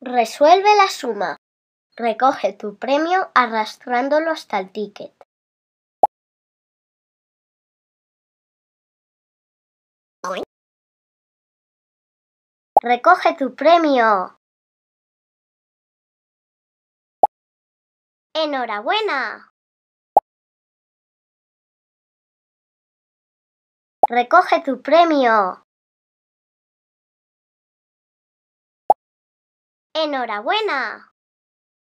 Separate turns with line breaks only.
Resuelve la suma. Recoge tu premio arrastrándolo hasta el ticket. Recoge tu premio. Enhorabuena. Recoge tu premio. ¡Enhorabuena!